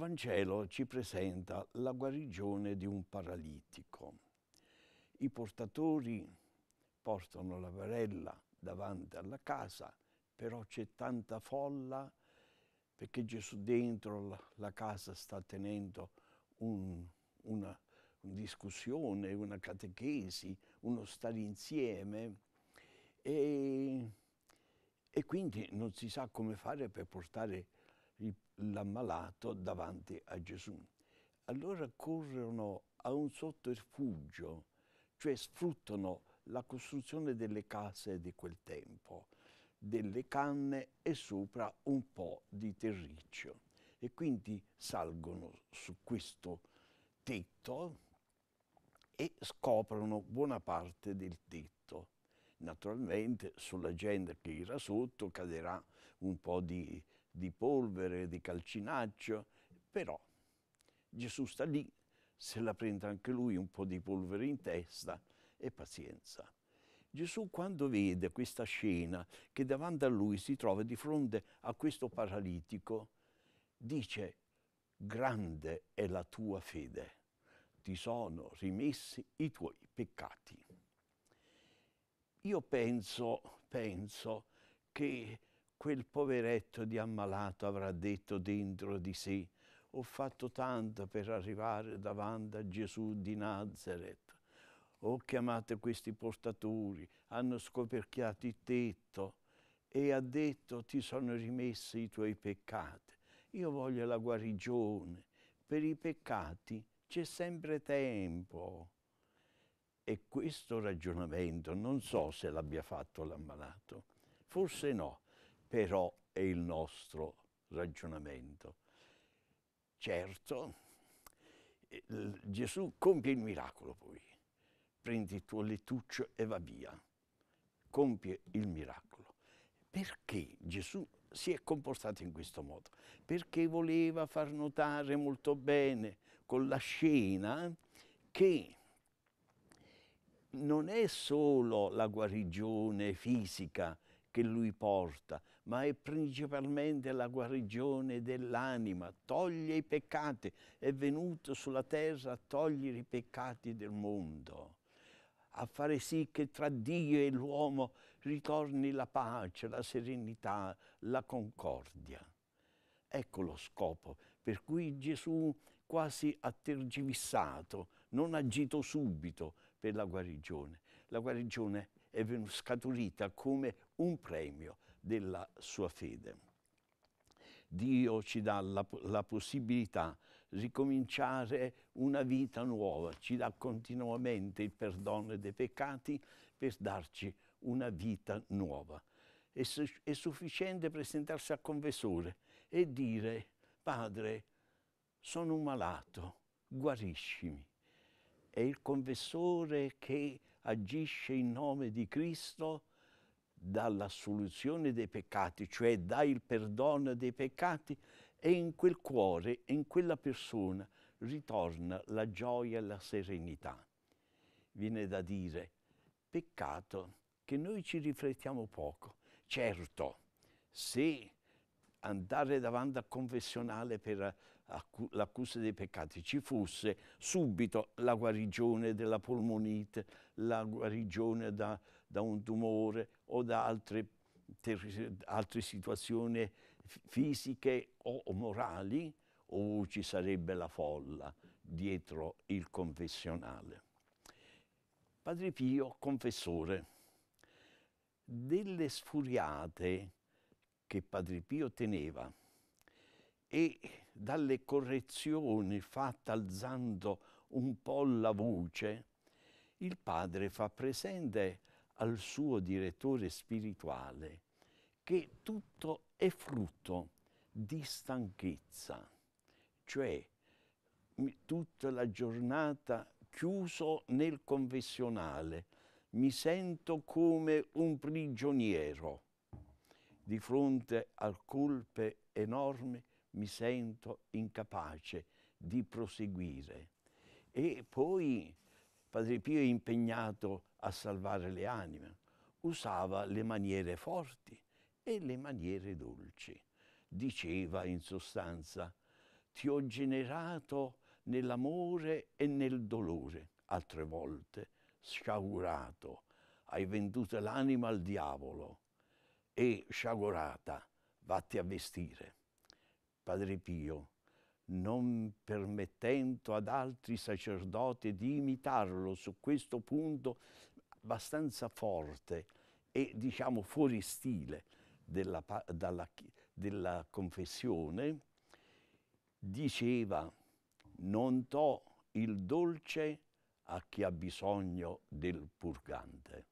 Vangelo ci presenta la guarigione di un paralitico. I portatori portano la barella davanti alla casa, però c'è tanta folla perché Gesù dentro la, la casa sta tenendo un, una, una discussione, una catechesi, uno stare insieme e, e quindi non si sa come fare per portare l'ammalato davanti a Gesù. Allora corrono a un sotterfugio, cioè sfruttano la costruzione delle case di quel tempo, delle canne e sopra un po' di terriccio. E quindi salgono su questo tetto e scoprono buona parte del tetto. Naturalmente sulla gente che era sotto caderà un po' di di polvere, di calcinaccio, però Gesù sta lì, se la prende anche lui un po' di polvere in testa e pazienza. Gesù quando vede questa scena che davanti a lui si trova di fronte a questo paralitico, dice grande è la tua fede, ti sono rimessi i tuoi peccati. Io penso, penso che quel poveretto di ammalato avrà detto dentro di sé, ho fatto tanto per arrivare davanti a Gesù di Nazareth. Ho chiamato questi portatori, hanno scoperchiato il tetto e ha detto ti sono rimessi i tuoi peccati. Io voglio la guarigione. Per i peccati c'è sempre tempo. E questo ragionamento non so se l'abbia fatto l'ammalato. Forse no, però è il nostro ragionamento. Certo, eh, Gesù compie il miracolo poi, prendi il tuo lettuccio e va via, compie il miracolo. Perché Gesù si è comportato in questo modo? Perché voleva far notare molto bene con la scena che non è solo la guarigione fisica, che lui porta, ma è principalmente la guarigione dell'anima, toglie i peccati, è venuto sulla terra a togliere i peccati del mondo, a fare sì che tra Dio e l'uomo ritorni la pace, la serenità, la concordia. Ecco lo scopo per cui Gesù quasi ha tergivissato, non ha agito subito per la guarigione. La guarigione è scaturita come un premio della sua fede. Dio ci dà la, la possibilità di ricominciare una vita nuova, ci dà continuamente il perdono dei peccati per darci una vita nuova. È, su, è sufficiente presentarsi al confessore e dire, Padre, sono un malato, guariscimi. È il confessore che agisce in nome di Cristo dall'assoluzione dei peccati, cioè dà il perdono dei peccati e in quel cuore, in quella persona ritorna la gioia e la serenità. Viene da dire, peccato che noi ci riflettiamo poco. Certo, se andare davanti al confessionale per l'accusa dei peccati ci fosse, subito la guarigione della polmonite, la guarigione da, da un tumore o da altre, ter, altre situazioni fisiche o, o morali, o ci sarebbe la folla dietro il confessionale. Padre Pio, confessore, delle sfuriate che Padre Pio teneva e dalle correzioni fatte alzando un po' la voce, il padre fa presente al suo direttore spirituale che tutto è frutto di stanchezza, cioè tutta la giornata chiuso nel confessionale, mi sento come un prigioniero di fronte a colpe enormi mi sento incapace di proseguire. E poi Padre Pio è impegnato a salvare le anime, usava le maniere forti e le maniere dolci. Diceva in sostanza, ti ho generato nell'amore e nel dolore, altre volte sciagurato, hai venduto l'anima al diavolo e sciagurata, vatti a vestire. Padre Pio, non permettendo ad altri sacerdoti di imitarlo su questo punto abbastanza forte e diciamo fuori stile della, dalla, della confessione, diceva non do il dolce a chi ha bisogno del purgante.